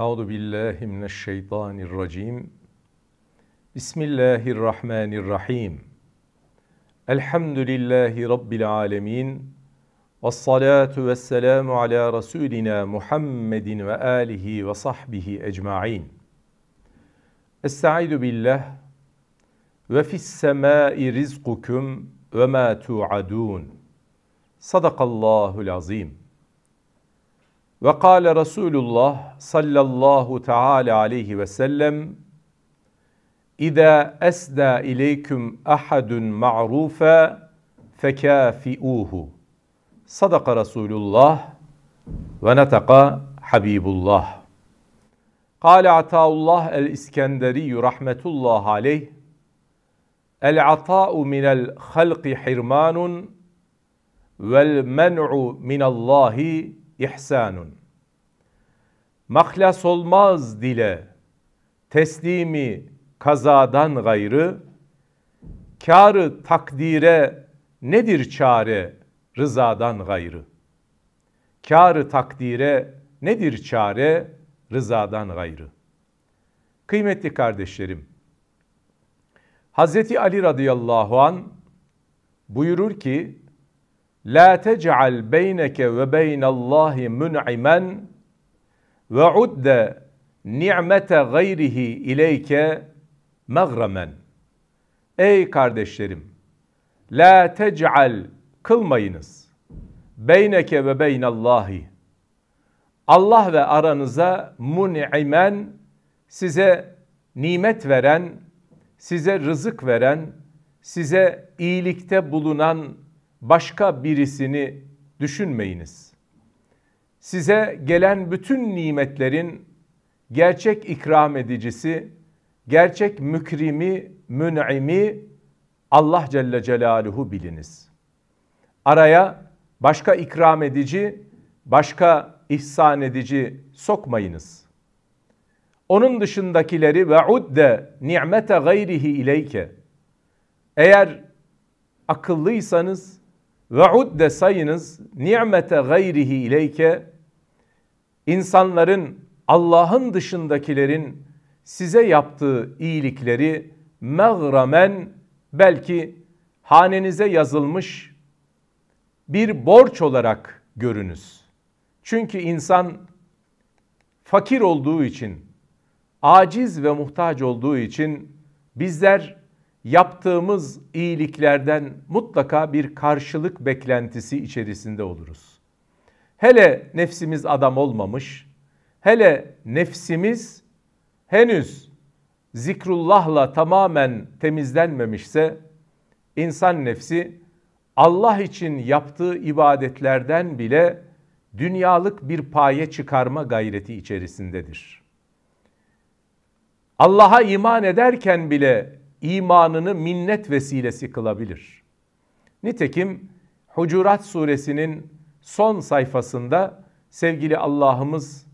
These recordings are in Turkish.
أعوذ بالله من الشيطان الرجيم بسم الله الرحمن الرحيم الحمد لله رب العالمين والصلاة والسلام على رسولنا محمد وآله وصحبه أجمعين أستعيذ بالله وفي السماء رزقكم وما توعدون صدق الله العظيم Ve kâle Resulullah sallallahu teala aleyhi ve sellem İde esda ileyküm ahadun ma'rufe fekâfi'uhu. Sadaka Resulullah ve netaka Habibullah. قال عطاء الله الإسكندري رحمة الله عليه العطاء من الخلق حرمان والمنع من الله ihsanun. Mahlas olmaz dile teslimi kazadan gayrı, karı takdire nedir çare rızadan gayrı? Karı takdire nedir çare rızadan gayrı? Kıymetli kardeşlerim, Hazreti Ali radıyallahu an buyurur ki La tec'al beyneke ve beynallahi mun'imen ve udde ni'mete gayrihi ileyke mağramen. Ey kardeşlerim, la tec'al kılmayınız. Beyneke ve beynallahi. Allah ve aranıza mun'imen size nimet veren, size rızık veren, size iyilikte bulunan başka birisini düşünmeyiniz. Size gelen bütün nimetlerin gerçek ikram edicisi, gerçek mükrimi, mün'imi Allah Celle Celaluhu biliniz. Araya başka ikram edici, başka ihsan edici sokmayınız. Onun dışındakileri ve udde nimete gayrihi ileyke. Eğer akıllıysanız ve udde sayınız nimete gayrihi ileyke insanların Allah'ın dışındakilerin size yaptığı iyilikleri meğramen belki hanenize yazılmış bir borç olarak görünüz. Çünkü insan fakir olduğu için, aciz ve muhtaç olduğu için bizler yaptığımız iyiliklerden mutlaka bir karşılık beklentisi içerisinde oluruz. Hele nefsimiz adam olmamış, hele nefsimiz henüz zikrullahla tamamen temizlenmemişse insan nefsi Allah için yaptığı ibadetlerden bile dünyalık bir paye çıkarma gayreti içerisindedir. Allah'a iman ederken bile imanını minnet vesilesi kılabilir. Nitekim Hucurat suresinin son sayfasında sevgili Allah'ımız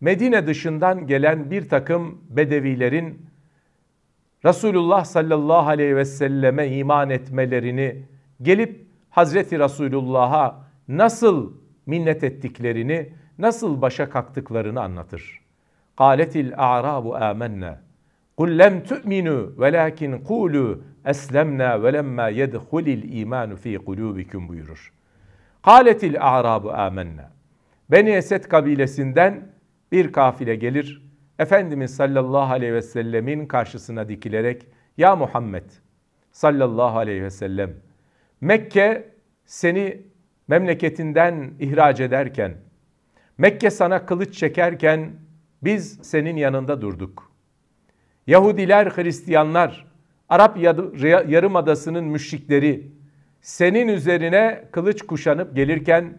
Medine dışından gelen bir takım bedevilerin Resulullah sallallahu aleyhi ve selleme iman etmelerini gelip Hazreti Resulullah'a nasıl minnet ettiklerini, nasıl başa kalktıklarını anlatır. Kâletil a'râbu âmennâ. Kul lem tu'minu velakin kulu eslemna ve lemma yedhulil imanu fi kulubikum buyurur. Kaletil a'rabu amennâ. Beni Esed kabilesinden bir kafile gelir. Efendimiz sallallahu aleyhi ve sellemin karşısına dikilerek Ya Muhammed sallallahu aleyhi ve sellem Mekke seni memleketinden ihraç ederken Mekke sana kılıç çekerken biz senin yanında durduk.'' Yahudiler, Hristiyanlar, Arap Yarımadası'nın müşrikleri senin üzerine kılıç kuşanıp gelirken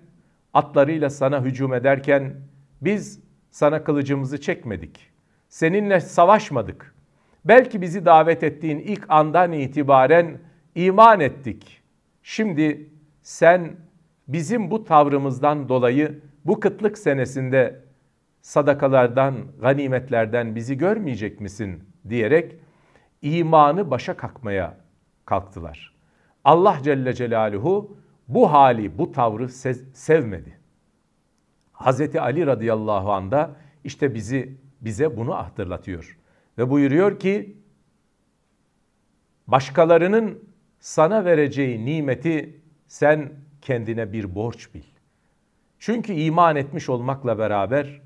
atlarıyla sana hücum ederken biz sana kılıcımızı çekmedik. Seninle savaşmadık. Belki bizi davet ettiğin ilk andan itibaren iman ettik. Şimdi sen bizim bu tavrımızdan dolayı bu kıtlık senesinde sadakalardan, ganimetlerden bizi görmeyecek misin?'' diyerek imanı başa kakmaya kalktılar. Allah Celle Celaluhu bu hali, bu tavrı sevmedi. Hazreti Ali radıyallahu anda işte bizi bize bunu hatırlatıyor ve buyuruyor ki başkalarının sana vereceği nimeti sen kendine bir borç bil. Çünkü iman etmiş olmakla beraber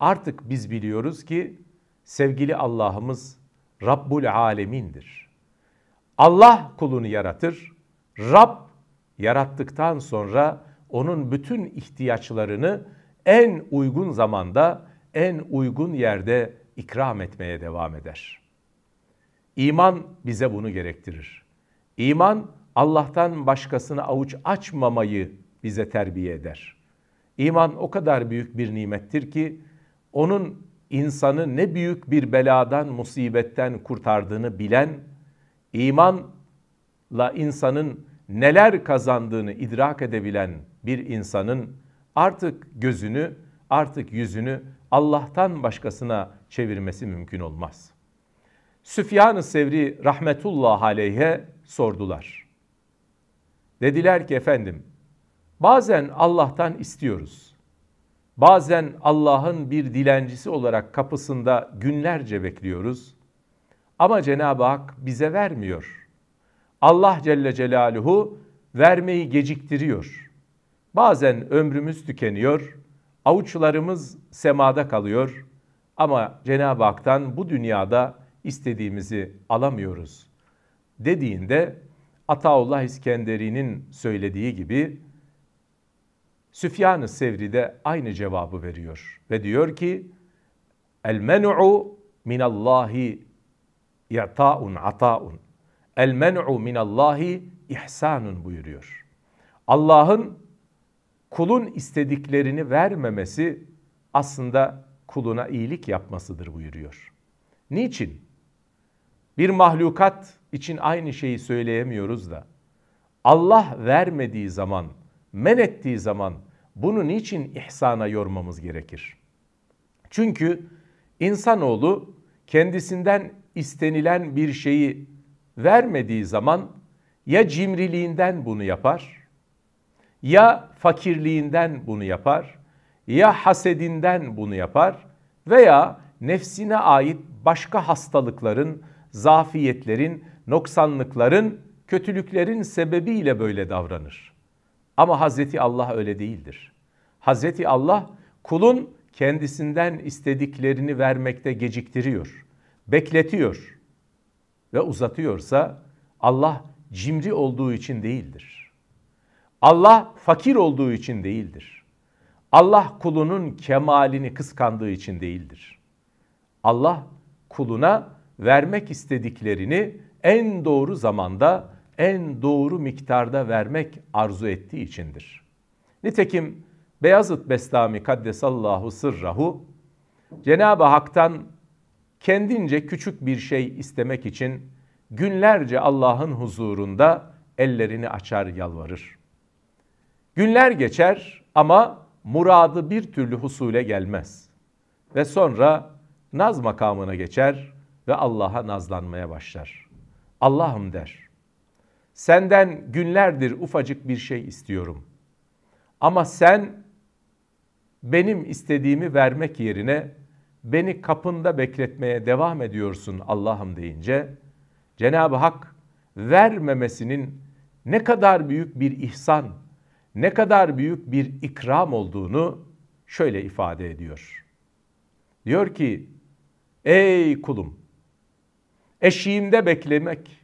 artık biz biliyoruz ki sevgili Allah'ımız Rabbul alemindir. Allah kulunu yaratır. Rab yarattıktan sonra onun bütün ihtiyaçlarını en uygun zamanda, en uygun yerde ikram etmeye devam eder. İman bize bunu gerektirir. İman Allah'tan başkasını avuç açmamayı bize terbiye eder. İman o kadar büyük bir nimettir ki onun insanı ne büyük bir beladan, musibetten kurtardığını bilen, imanla insanın neler kazandığını idrak edebilen bir insanın artık gözünü, artık yüzünü Allah'tan başkasına çevirmesi mümkün olmaz. Süfyan-ı Sevri rahmetullah aleyhe sordular. Dediler ki efendim, bazen Allah'tan istiyoruz.'' Bazen Allah'ın bir dilencisi olarak kapısında günlerce bekliyoruz. Ama Cenab-ı Hak bize vermiyor. Allah Celle Celaluhu vermeyi geciktiriyor. Bazen ömrümüz tükeniyor, avuçlarımız semada kalıyor ama Cenab-ı Hak'tan bu dünyada istediğimizi alamıyoruz. Dediğinde Ataullah İskenderi'nin söylediği gibi Süfyan-ı Sevri de aynı cevabı veriyor ve diyor ki El men'u min Allahi yata'un ata'un. El men'u min Allahi ihsanun buyuruyor. Allah'ın kulun istediklerini vermemesi aslında kuluna iyilik yapmasıdır buyuruyor. Niçin? Bir mahlukat için aynı şeyi söyleyemiyoruz da Allah vermediği zaman men ettiği zaman bunun için ihsana yormamız gerekir? Çünkü insanoğlu kendisinden istenilen bir şeyi vermediği zaman ya cimriliğinden bunu yapar, ya fakirliğinden bunu yapar, ya hasedinden bunu yapar veya nefsine ait başka hastalıkların, zafiyetlerin, noksanlıkların, kötülüklerin sebebiyle böyle davranır. Ama Hazreti Allah öyle değildir. Hazreti Allah kulun kendisinden istediklerini vermekte geciktiriyor, bekletiyor ve uzatıyorsa Allah cimri olduğu için değildir. Allah fakir olduğu için değildir. Allah kulunun kemalini kıskandığı için değildir. Allah kuluna vermek istediklerini en doğru zamanda en doğru miktarda vermek arzu ettiği içindir. Nitekim Beyazıt Bestami Kaddesallahu Sırrahu Cenab-ı Hak'tan kendince küçük bir şey istemek için günlerce Allah'ın huzurunda ellerini açar yalvarır. Günler geçer ama muradı bir türlü husule gelmez. Ve sonra naz makamına geçer ve Allah'a nazlanmaya başlar. Allah'ım der. Senden günlerdir ufacık bir şey istiyorum. Ama sen benim istediğimi vermek yerine beni kapında bekletmeye devam ediyorsun Allah'ım deyince Cenab-ı Hak vermemesinin ne kadar büyük bir ihsan, ne kadar büyük bir ikram olduğunu şöyle ifade ediyor. Diyor ki, ey kulum, eşiğimde beklemek,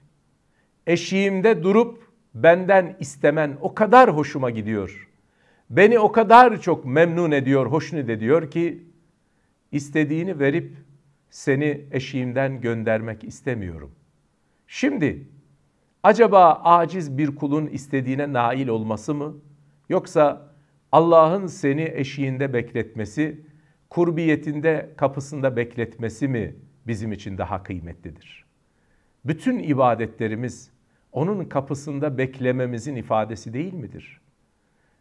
eşiğimde durup benden istemen o kadar hoşuma gidiyor. Beni o kadar çok memnun ediyor, hoşnut ediyor ki istediğini verip seni eşiğimden göndermek istemiyorum. Şimdi acaba aciz bir kulun istediğine nail olması mı yoksa Allah'ın seni eşiğinde bekletmesi, kurbiyetinde kapısında bekletmesi mi bizim için daha kıymetlidir? Bütün ibadetlerimiz onun kapısında beklememizin ifadesi değil midir?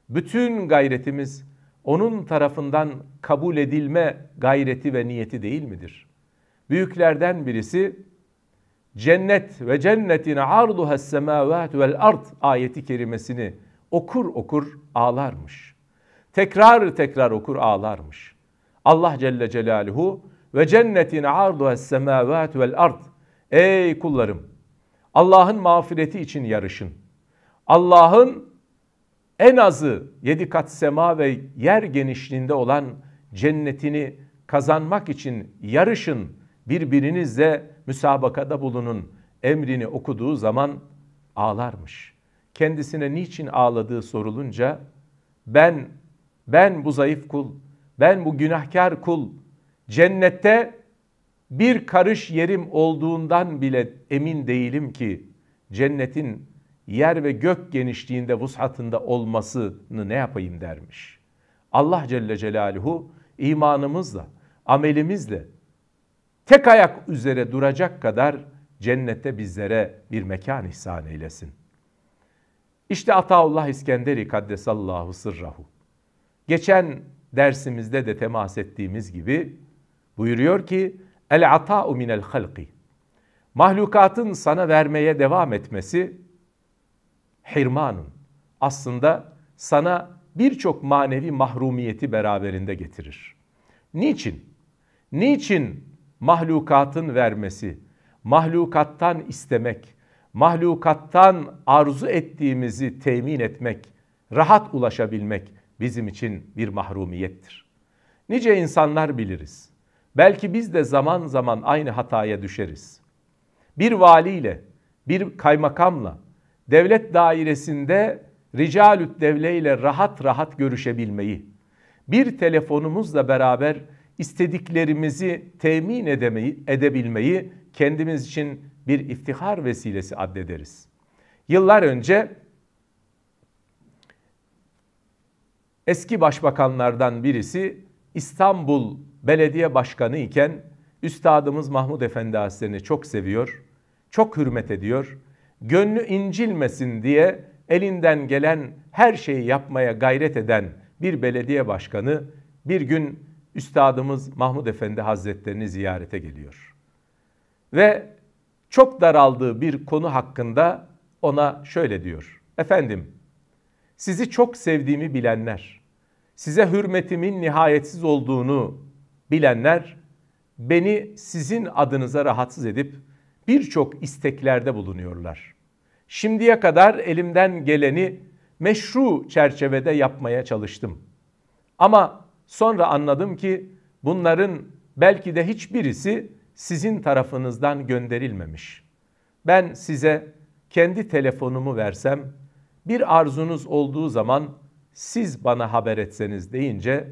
Bütün gayretimiz onun tarafından kabul edilme gayreti ve niyeti değil midir? Büyüklerden birisi cennet ve cennetin arduha semavat vel ard ayeti kerimesini okur okur ağlarmış. Tekrar tekrar okur ağlarmış. Allah Celle Celaluhu ve cennetin arduha semavat vel ard ey kullarım Allah'ın mağfireti için yarışın. Allah'ın en azı yedi kat sema ve yer genişliğinde olan cennetini kazanmak için yarışın. Birbirinizle müsabakada bulunun. Emrini okuduğu zaman ağlarmış. Kendisine niçin ağladığı sorulunca ben ben bu zayıf kul, ben bu günahkar kul cennette bir karış yerim olduğundan bile emin değilim ki cennetin yer ve gök genişliğinde vusatında olmasını ne yapayım dermiş. Allah Celle Celaluhu imanımızla, amelimizle tek ayak üzere duracak kadar cennette bizlere bir mekan ihsan eylesin. İşte Ataullah İskenderi Kaddesallahu sırrahu. Geçen dersimizde de temas ettiğimiz gibi buyuruyor ki El ata'u minel halqi. Mahlukatın sana vermeye devam etmesi hirmanın. Aslında sana birçok manevi mahrumiyeti beraberinde getirir. Niçin? Niçin mahlukatın vermesi, mahlukattan istemek, mahlukattan arzu ettiğimizi temin etmek, rahat ulaşabilmek bizim için bir mahrumiyettir. Nice insanlar biliriz. Belki biz de zaman zaman aynı hataya düşeriz. Bir valiyle, bir kaymakamla, devlet dairesinde ricalüt ile rahat rahat görüşebilmeyi, bir telefonumuzla beraber istediklerimizi temin edemeyi, edebilmeyi kendimiz için bir iftihar vesilesi addederiz. Yıllar önce eski başbakanlardan birisi İstanbul belediye başkanı iken Üstadımız Mahmud Efendi Hazretleri'ni çok seviyor, çok hürmet ediyor. Gönlü incilmesin diye elinden gelen her şeyi yapmaya gayret eden bir belediye başkanı bir gün Üstadımız Mahmud Efendi Hazretlerini ziyarete geliyor. Ve çok daraldığı bir konu hakkında ona şöyle diyor. Efendim, sizi çok sevdiğimi bilenler, size hürmetimin nihayetsiz olduğunu bilenler beni sizin adınıza rahatsız edip birçok isteklerde bulunuyorlar. Şimdiye kadar elimden geleni meşru çerçevede yapmaya çalıştım. Ama sonra anladım ki bunların belki de hiçbirisi sizin tarafınızdan gönderilmemiş. Ben size kendi telefonumu versem bir arzunuz olduğu zaman siz bana haber etseniz deyince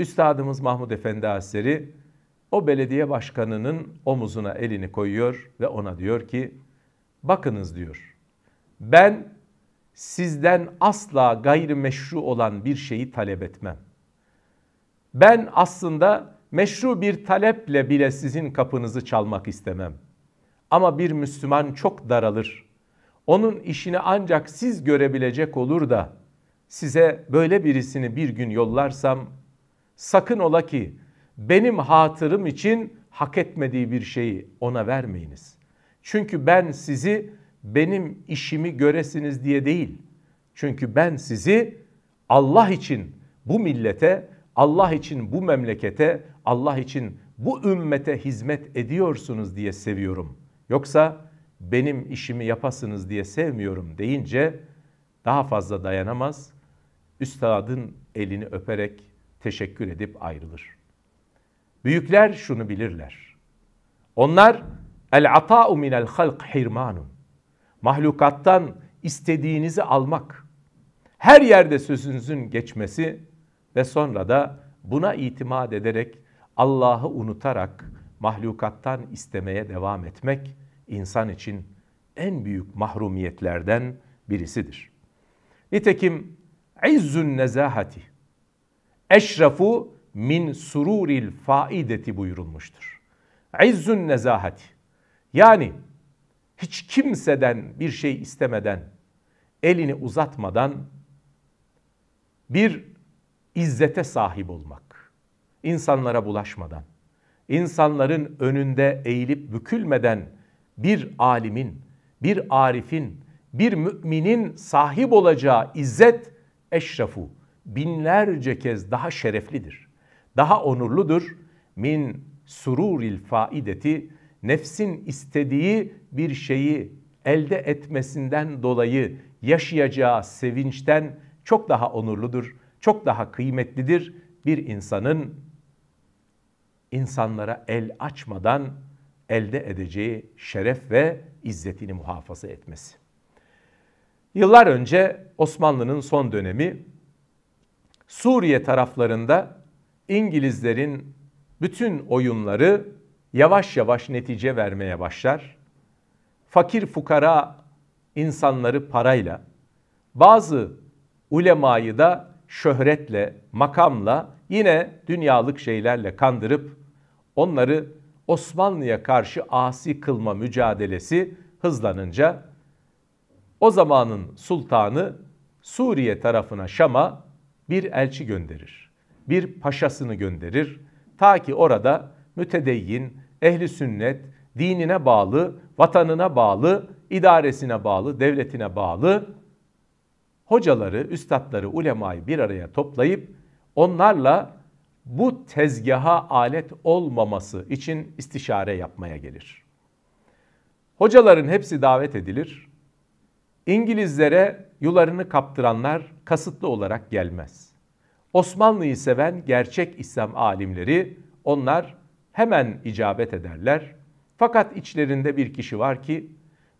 Üstadımız Mahmud Efendi Hazretleri o belediye başkanının omuzuna elini koyuyor ve ona diyor ki bakınız diyor. Ben sizden asla gayrimeşru olan bir şeyi talep etmem. Ben aslında meşru bir taleple bile sizin kapınızı çalmak istemem. Ama bir Müslüman çok daralır. Onun işini ancak siz görebilecek olur da size böyle birisini bir gün yollarsam Sakın ola ki benim hatırım için hak etmediği bir şeyi ona vermeyiniz. Çünkü ben sizi benim işimi göresiniz diye değil. Çünkü ben sizi Allah için bu millete, Allah için bu memlekete, Allah için bu ümmete hizmet ediyorsunuz diye seviyorum. Yoksa benim işimi yapasınız diye sevmiyorum deyince daha fazla dayanamaz. Üstadın elini öperek teşekkür edip ayrılır. Büyükler şunu bilirler. Onlar el ata'u minel halk hirmanun. Mahlukattan istediğinizi almak. Her yerde sözünüzün geçmesi ve sonra da buna itimat ederek Allah'ı unutarak mahlukattan istemeye devam etmek insan için en büyük mahrumiyetlerden birisidir. Nitekim izzün nezahati eşrafu min sururil faideti buyurulmuştur. İzzün nezahati. Yani hiç kimseden bir şey istemeden, elini uzatmadan bir izzete sahip olmak. İnsanlara bulaşmadan, insanların önünde eğilip bükülmeden bir alimin, bir arifin, bir müminin sahip olacağı izzet eşrafu binlerce kez daha şereflidir. Daha onurludur. Min sururil faideti nefsin istediği bir şeyi elde etmesinden dolayı yaşayacağı sevinçten çok daha onurludur, çok daha kıymetlidir bir insanın insanlara el açmadan elde edeceği şeref ve izzetini muhafaza etmesi. Yıllar önce Osmanlı'nın son dönemi Suriye taraflarında İngilizlerin bütün oyunları yavaş yavaş netice vermeye başlar. Fakir fukara insanları parayla, bazı ulemayı da şöhretle, makamla, yine dünyalık şeylerle kandırıp onları Osmanlı'ya karşı asi kılma mücadelesi hızlanınca o zamanın sultanı Suriye tarafına Şam'a bir elçi gönderir. Bir paşasını gönderir. Ta ki orada mütedeyyin, ehli sünnet, dinine bağlı, vatanına bağlı, idaresine bağlı, devletine bağlı hocaları, üstadları, ulemayı bir araya toplayıp onlarla bu tezgaha alet olmaması için istişare yapmaya gelir. Hocaların hepsi davet edilir. İngilizlere yularını kaptıranlar kasıtlı olarak gelmez. Osmanlı'yı seven gerçek İslam alimleri onlar hemen icabet ederler. Fakat içlerinde bir kişi var ki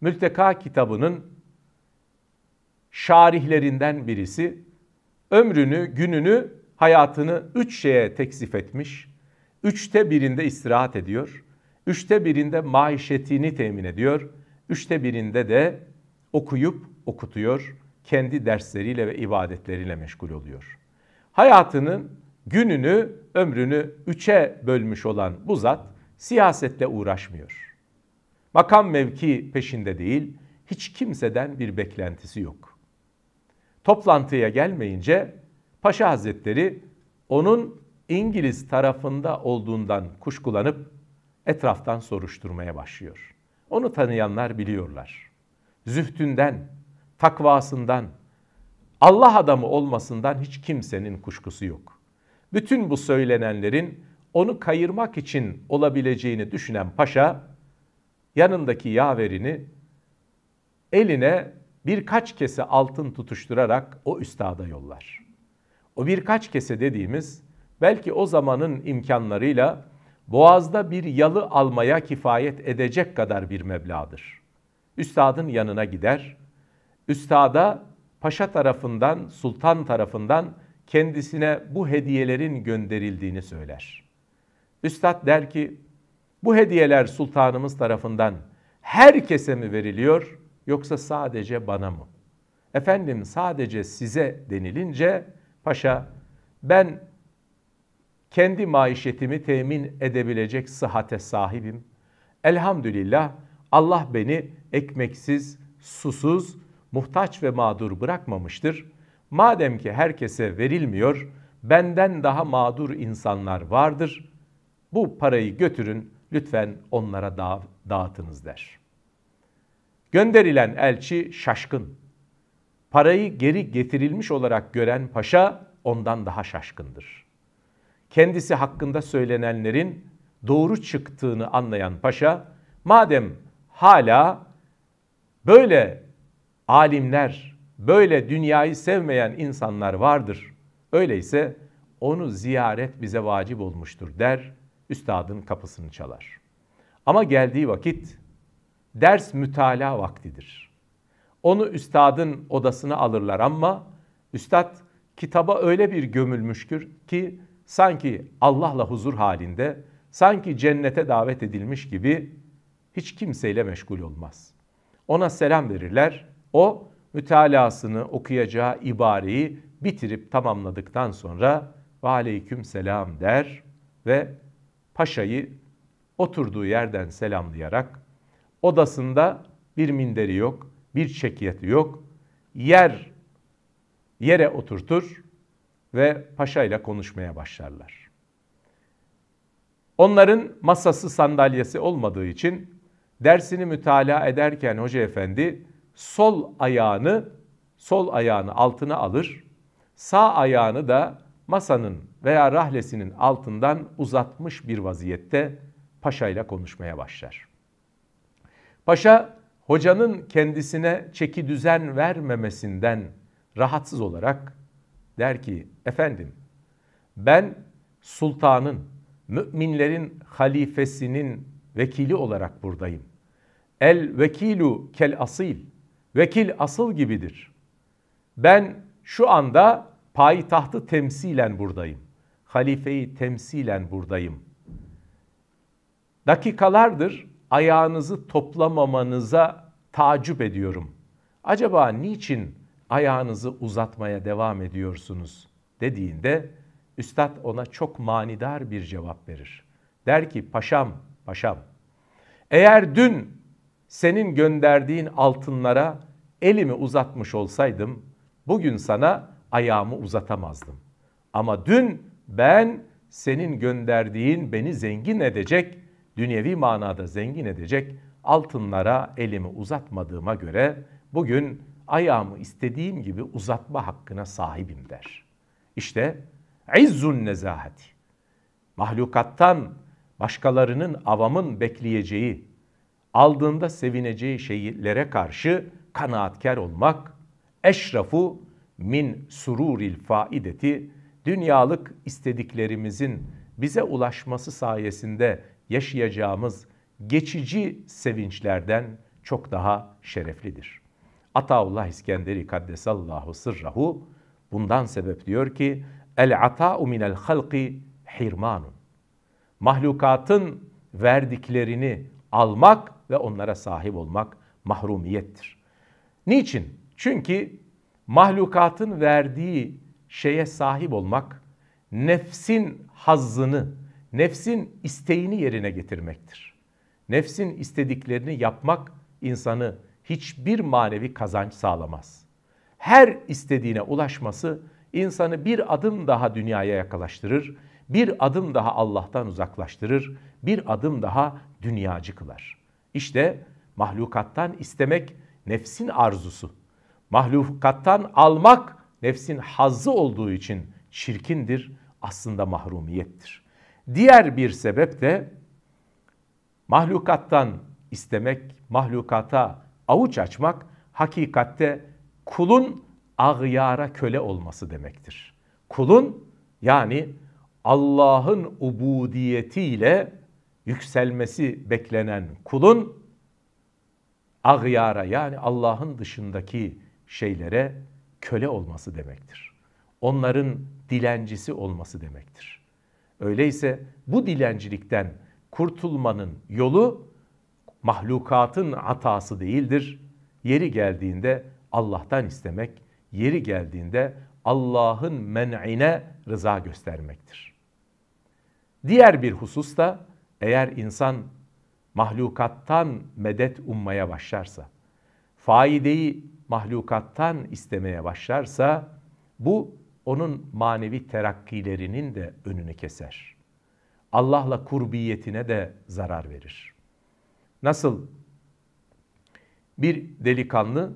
Mülteka kitabının şarihlerinden birisi ömrünü, gününü, hayatını üç şeye teksif etmiş. Üçte birinde istirahat ediyor. Üçte birinde maişetini temin ediyor. Üçte birinde de okuyup okutuyor kendi dersleriyle ve ibadetleriyle meşgul oluyor. Hayatının gününü, ömrünü üçe bölmüş olan bu zat siyasetle uğraşmıyor. Makam mevki peşinde değil, hiç kimseden bir beklentisi yok. Toplantıya gelmeyince Paşa Hazretleri onun İngiliz tarafında olduğundan kuşkulanıp etraftan soruşturmaya başlıyor. Onu tanıyanlar biliyorlar. Zühtünden, takvasından, Allah adamı olmasından hiç kimsenin kuşkusu yok. Bütün bu söylenenlerin onu kayırmak için olabileceğini düşünen paşa yanındaki yaverini eline birkaç kese altın tutuşturarak o üstada yollar. O birkaç kese dediğimiz belki o zamanın imkanlarıyla boğazda bir yalı almaya kifayet edecek kadar bir meblağdır. Üstadın yanına gider, üstada paşa tarafından, sultan tarafından kendisine bu hediyelerin gönderildiğini söyler. Üstad der ki, bu hediyeler sultanımız tarafından herkese mi veriliyor yoksa sadece bana mı? Efendim sadece size denilince paşa ben kendi maişetimi temin edebilecek sıhhate sahibim. Elhamdülillah Allah beni ekmeksiz, susuz muhtaç ve mağdur bırakmamıştır. Madem ki herkese verilmiyor, benden daha mağdur insanlar vardır. Bu parayı götürün, lütfen onlara da dağıtınız der. Gönderilen elçi şaşkın. Parayı geri getirilmiş olarak gören paşa ondan daha şaşkındır. Kendisi hakkında söylenenlerin doğru çıktığını anlayan paşa, madem hala böyle alimler, böyle dünyayı sevmeyen insanlar vardır. Öyleyse onu ziyaret bize vacip olmuştur der, üstadın kapısını çalar. Ama geldiği vakit ders mütala vaktidir. Onu üstadın odasına alırlar ama üstad kitaba öyle bir gömülmüştür ki sanki Allah'la huzur halinde, sanki cennete davet edilmiş gibi hiç kimseyle meşgul olmaz. Ona selam verirler, o mütalasını okuyacağı ibareyi bitirip tamamladıktan sonra ve aleyküm selam der ve paşayı oturduğu yerden selamlayarak odasında bir minderi yok, bir çekiyeti yok. Yer yere oturtur ve paşayla konuşmaya başlarlar. Onların masası sandalyesi olmadığı için dersini mütalaa ederken hoca efendi sol ayağını sol ayağını altına alır. Sağ ayağını da masanın veya rahlesinin altından uzatmış bir vaziyette paşa ile konuşmaya başlar. Paşa hocanın kendisine çeki düzen vermemesinden rahatsız olarak der ki efendim ben sultanın, müminlerin halifesinin vekili olarak buradayım. El vekilu kel asil. Vekil asıl gibidir. Ben şu anda payitahtı temsilen buradayım. Halifeyi temsilen buradayım. Dakikalardır ayağınızı toplamamanıza tacip ediyorum. Acaba niçin ayağınızı uzatmaya devam ediyorsunuz dediğinde üstad ona çok manidar bir cevap verir. Der ki paşam, paşam eğer dün senin gönderdiğin altınlara elimi uzatmış olsaydım bugün sana ayağımı uzatamazdım. Ama dün ben senin gönderdiğin beni zengin edecek, dünyevi manada zengin edecek altınlara elimi uzatmadığıma göre bugün ayağımı istediğim gibi uzatma hakkına sahibim der. İşte izzun nezahati. Mahlukattan başkalarının avamın bekleyeceği, aldığında sevineceği şeylere karşı kanaatkar olmak eşrafu min sururil faideti dünyalık istediklerimizin bize ulaşması sayesinde yaşayacağımız geçici sevinçlerden çok daha şereflidir. Ataullah İskenderi Kaddesallahu sırrahu bundan sebep diyor ki el ata'u minel halki hirmanun. Mahlukatın verdiklerini almak ve onlara sahip olmak mahrumiyettir. Niçin? Çünkü mahlukatın verdiği şeye sahip olmak nefsin hazzını, nefsin isteğini yerine getirmektir. Nefsin istediklerini yapmak insanı hiçbir manevi kazanç sağlamaz. Her istediğine ulaşması insanı bir adım daha dünyaya yaklaştırır, bir adım daha Allah'tan uzaklaştırır, bir adım daha dünyacı kılar.'' İşte mahlukattan istemek nefsin arzusu. Mahlukattan almak nefsin hazzı olduğu için çirkindir, aslında mahrumiyettir. Diğer bir sebep de mahlukattan istemek, mahlukata avuç açmak hakikatte kulun ağyara köle olması demektir. Kulun yani Allah'ın ubudiyetiyle yükselmesi beklenen kulun ağyara yani Allah'ın dışındaki şeylere köle olması demektir. Onların dilencisi olması demektir. Öyleyse bu dilencilikten kurtulmanın yolu mahlukatın hatası değildir. Yeri geldiğinde Allah'tan istemek, yeri geldiğinde Allah'ın men'ine rıza göstermektir. Diğer bir husus da eğer insan mahlukattan medet ummaya başlarsa, faideyi mahlukattan istemeye başlarsa bu onun manevi terakkilerinin de önünü keser. Allah'la kurbiyetine de zarar verir. Nasıl bir delikanlı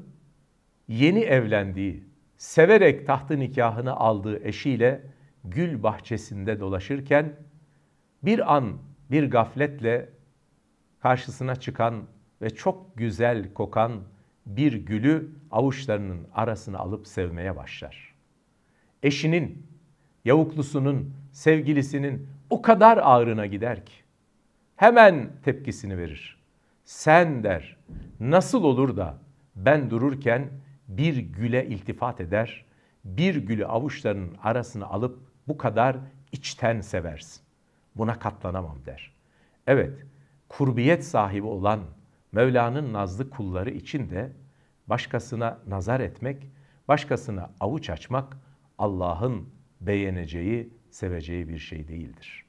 yeni evlendiği, severek tahtı nikahını aldığı eşiyle gül bahçesinde dolaşırken bir an bir gafletle karşısına çıkan ve çok güzel kokan bir gülü avuçlarının arasına alıp sevmeye başlar. Eşinin, yavuklusunun, sevgilisinin o kadar ağrına gider ki hemen tepkisini verir. Sen der, nasıl olur da ben dururken bir güle iltifat eder, bir gülü avuçlarının arasına alıp bu kadar içten seversin. Buna katlanamam der. Evet, kurbiyet sahibi olan Mevla'nın nazlı kulları için de başkasına nazar etmek, başkasına avuç açmak Allah'ın beğeneceği, seveceği bir şey değildir.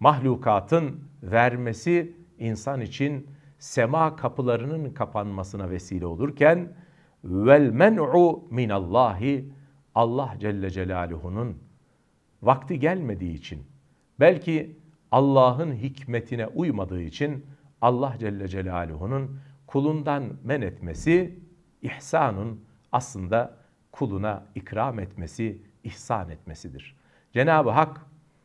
Mahlukatın vermesi insan için sema kapılarının kapanmasına vesile olurken vel men'u minallahi Allah Celle Celaluhu'nun vakti gelmediği için Belki Allah'ın hikmetine uymadığı için Allah Celle Celaluhu'nun kulundan men etmesi ihsanın aslında kuluna ikram etmesi, ihsan etmesidir. Cenab-ı Hak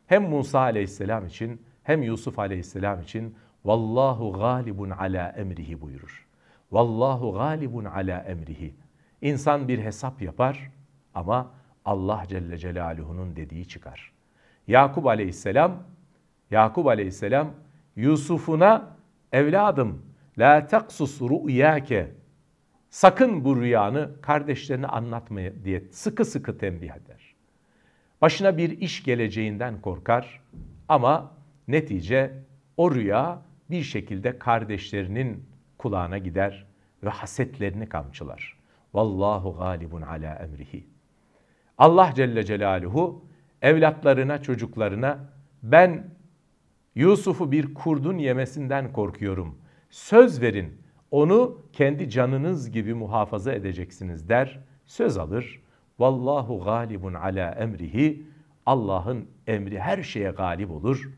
hem Musa aleyhisselam için hem Yusuf aleyhisselam için Vallahu galibun ala emrihi buyurur. Vallahu galibun ala emrihi. İnsan bir hesap yapar ama Allah Celle Celaluhu'nun dediği çıkar. Yakup aleyhisselam, Yakup aleyhisselam Yusuf'una evladım la taksus rüyake sakın bu rüyanı kardeşlerine anlatmaya diye sıkı sıkı tembih eder. Başına bir iş geleceğinden korkar ama netice o rüya bir şekilde kardeşlerinin kulağına gider ve hasetlerini kamçılar. Vallahu galibun ala emrihi. Allah Celle Celaluhu evlatlarına, çocuklarına ben Yusuf'u bir kurdun yemesinden korkuyorum. Söz verin onu kendi canınız gibi muhafaza edeceksiniz der. Söz alır. Vallahu galibun ala emrihi. Allah'ın emri her şeye galip olur.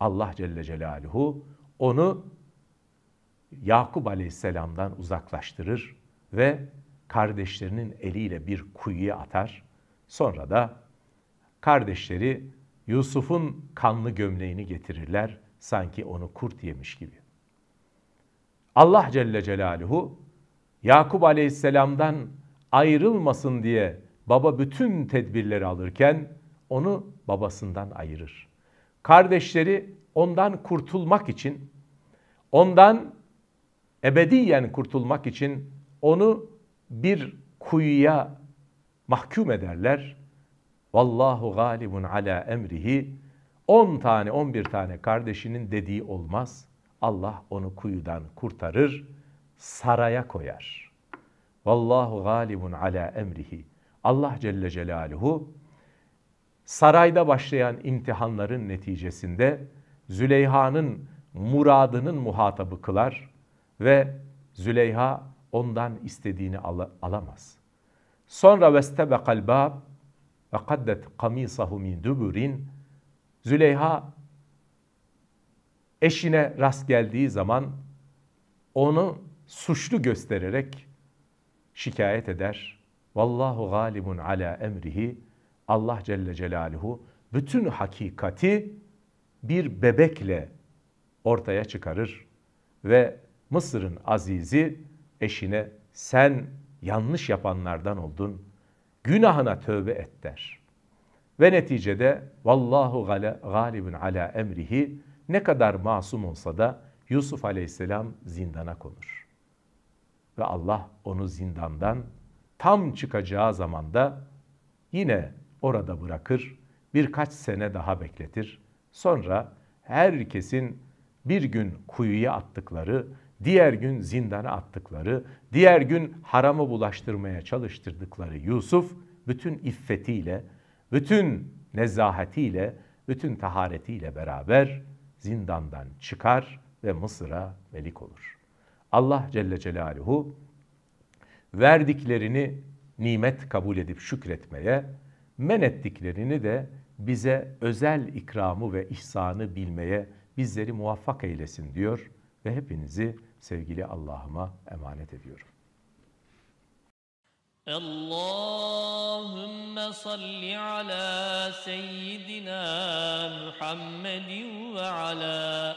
Allah Celle Celaluhu onu Yakup Aleyhisselam'dan uzaklaştırır ve kardeşlerinin eliyle bir kuyuya atar. Sonra da Kardeşleri Yusuf'un kanlı gömleğini getirirler sanki onu kurt yemiş gibi. Allah Celle Celaluhu Yakup Aleyhisselam'dan ayrılmasın diye baba bütün tedbirleri alırken onu babasından ayırır. Kardeşleri ondan kurtulmak için, ondan ebediyen kurtulmak için onu bir kuyuya mahkum ederler Vallahu galibun ala emrihi. 10 tane 11 tane kardeşinin dediği olmaz. Allah onu kuyudan kurtarır, saraya koyar. Vallahu galibun ala emrihi. Allah Celle Celaluhu sarayda başlayan imtihanların neticesinde Züleyha'nın muradının muhatabı kılar ve Züleyha ondan istediğini al alamaz. Sonra vestebekal bab ve kaddet kamisahu min duburin Züleyha eşine rast geldiği zaman onu suçlu göstererek şikayet eder. Vallahu galibun ala emrihi. Allah Celle Celaluhu bütün hakikati bir bebekle ortaya çıkarır ve Mısır'ın azizi eşine sen yanlış yapanlardan oldun.'' günahına tövbe et der. Ve neticede vallahu galibun ala emrihi ne kadar masum olsa da Yusuf aleyhisselam zindana konur. Ve Allah onu zindandan tam çıkacağı zamanda yine orada bırakır, birkaç sene daha bekletir. Sonra herkesin bir gün kuyuya attıkları diğer gün zindana attıkları, diğer gün harama bulaştırmaya çalıştırdıkları Yusuf bütün iffetiyle, bütün nezahetiyle, bütün taharetiyle beraber zindandan çıkar ve Mısır'a melik olur. Allah Celle Celaluhu verdiklerini nimet kabul edip şükretmeye, men ettiklerini de bize özel ikramı ve ihsanı bilmeye bizleri muvaffak eylesin diyor ve hepinizi sevgili Allah'ıma emanet ediyorum. Allahümme salli ala seyyidina Muhammedin ve ala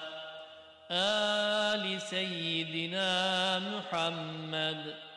ali seyyidina Muhammed.